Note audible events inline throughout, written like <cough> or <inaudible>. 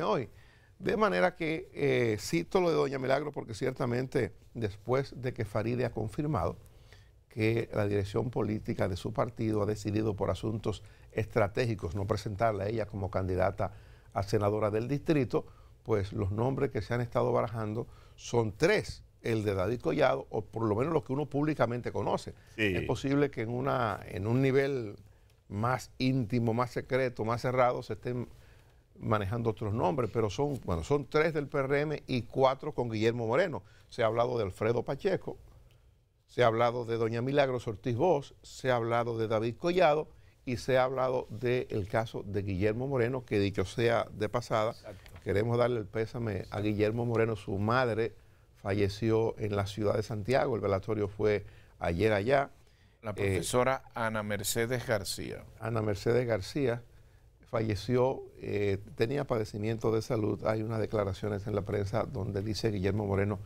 hoy. De manera que cito eh, lo de Doña Milagro porque ciertamente después de que Faride ha confirmado que la dirección política de su partido ha decidido por asuntos estratégicos no presentarla a ella como candidata a senadora del distrito, pues los nombres que se han estado barajando son tres, el de David Collado, o por lo menos los que uno públicamente conoce. Es posible que en, una, en un nivel más íntimo, más secreto, más cerrado, se estén manejando otros nombres, pero son, bueno, son tres del PRM y cuatro con Guillermo Moreno. Se ha hablado de Alfredo Pacheco, se ha hablado de Doña Milagros Ortiz vos se ha hablado de David Collado y se ha hablado del caso de Guillermo Moreno, que dicho sea de pasada, queremos darle el pésame a Guillermo Moreno. Su madre falleció en la ciudad de Santiago, el velatorio fue ayer allá. La profesora eh, Ana Mercedes García. Ana Mercedes García falleció, eh, tenía padecimiento de salud. Hay unas declaraciones en la prensa donde dice Guillermo Moreno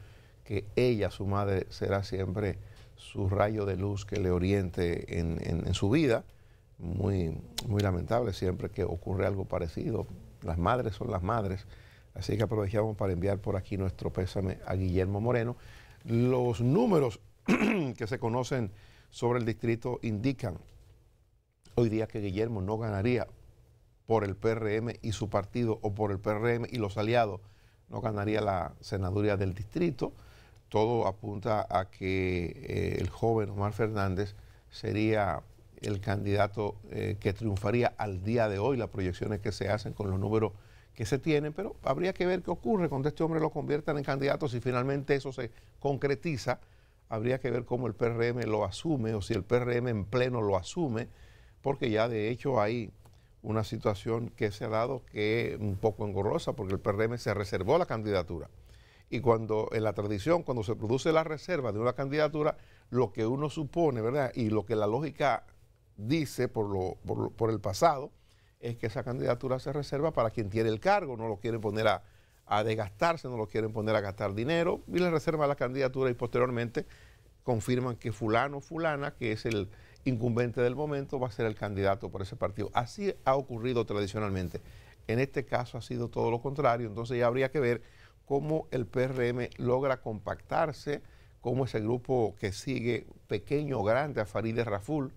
que ella, su madre, será siempre su rayo de luz que le oriente en, su vida. Muy, muy lamentable siempre que ocurre algo parecido. Las madres son las madres. Así que aprovechamos para enviar por aquí nuestro pésame a Guillermo Moreno. Los números <clears throat> que se conocen sobre el distrito indican hoy día que Guillermo no ganaría por el PRM y su partido o por el PRM y los aliados, no ganaría la senaduría del distrito. Todo apunta a que eh, el joven Omar Fernández sería el candidato eh, que triunfaría al día de hoy, las proyecciones que se hacen con los números que se tienen, pero habría que ver qué ocurre cuando este hombre lo conviertan en candidato, si finalmente eso se concretiza, habría que ver cómo el PRM lo asume o si el PRM en pleno lo asume, porque ya de hecho hay una situación que se ha dado que es un poco engorrosa porque el PRM se reservó la candidatura. Y cuando en la tradición, cuando se produce la reserva de una candidatura, lo que uno supone, ¿verdad? Y lo que la lógica dice por, lo, por, el pasado, es que esa candidatura se reserva para quien tiene el cargo, no lo quieren poner a, a desgastarse, no lo quieren poner a gastar dinero, y le reserva la candidatura y posteriormente confirman que fulano, fulana, que es el, incumbente del momento va a ser el candidato por ese partido. Así ha ocurrido tradicionalmente. En este caso ha sido todo lo contrario, entonces ya habría que ver cómo el PRM logra compactarse, cómo ese grupo que sigue pequeño o grande a Farideh Raful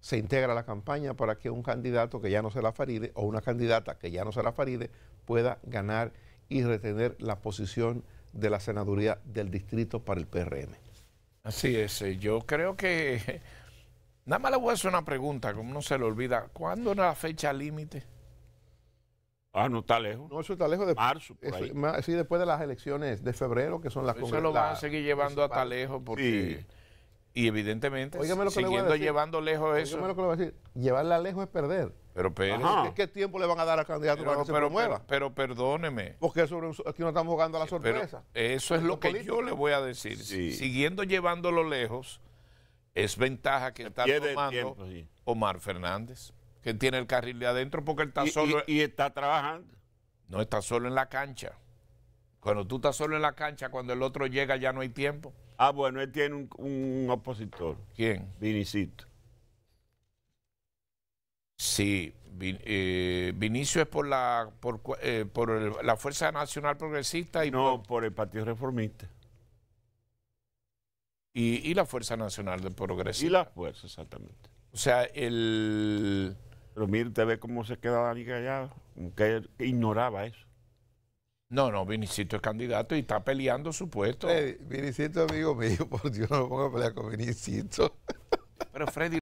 se integra a la campaña para que un candidato que ya no la Faride o una candidata que ya no la Faride pueda ganar y retener la posición de la senaduría del distrito para el PRM. Así es, eh, yo creo que Nada más le voy a hacer una pregunta, como no se le olvida. ¿Cuándo era la fecha límite? Ah, no está lejos. No, eso está lejos de marzo. Por sí, después de las elecciones de febrero, que son las Eso lo van a seguir llevando hasta lejos porque. Y evidentemente, siguiendo llevando lejos eso. Llevarla lejos es perder. Pero, pero ¿Qué, tiempo le van a dar al candidato para que pero, se Pero, perdóneme. Porque aquí no estamos jugando a la sorpresa. eso es lo, que yo le voy a decir. Siguiendo llevándolo lejos es ventaja que está tomando Omar Fernández, que tiene el carril de adentro porque él está solo. Y, está trabajando. No está solo en la cancha. Cuando tú estás solo en la cancha, cuando el otro llega ya no hay tiempo. Ah, bueno, él tiene un, opositor. ¿Quién? Vinicito. Sí, eh, Vinicio es por la por, eh, la Fuerza Nacional Progresista y no por el Partido Reformista. Y, la Fuerza Nacional de progreso Y la Fuerza, exactamente. O sea, el... Pero mire, usted ve cómo se queda la callado que ignoraba eso. No, no, Vinicito es candidato y está peleando su puesto. Eh, Vinicito amigo mío, <laughs> por Dios, no lo pongo a pelear con Vinicito. Pero Freddy...